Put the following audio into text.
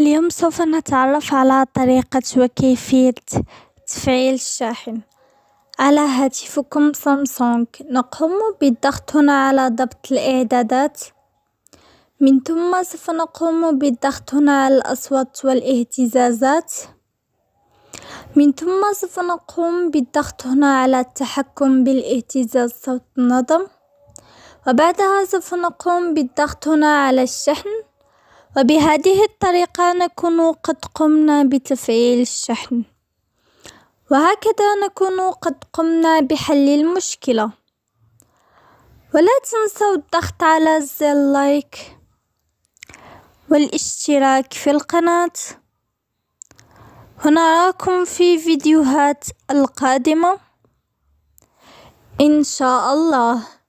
اليوم سوف نتعرف على طريقة وكيفية تفعيل الشاحن على هاتفكم سامسونج نقوم بالضغط هنا على ضبط الاعدادات من ثم سوف نقوم بالضغط هنا على الاصوات والاهتزازات من ثم سوف نقوم بالضغط هنا على التحكم بالاهتزاز صوت النظم وبعدها سوف نقوم بالضغط هنا على الشحن وبهذه الطريقة نكون قد قمنا بتفعيل الشحن وهكذا نكون قد قمنا بحل المشكلة ولا تنسوا الضغط على زر لايك والاشتراك في القناة ونراكم في فيديوهات القادمة إن شاء الله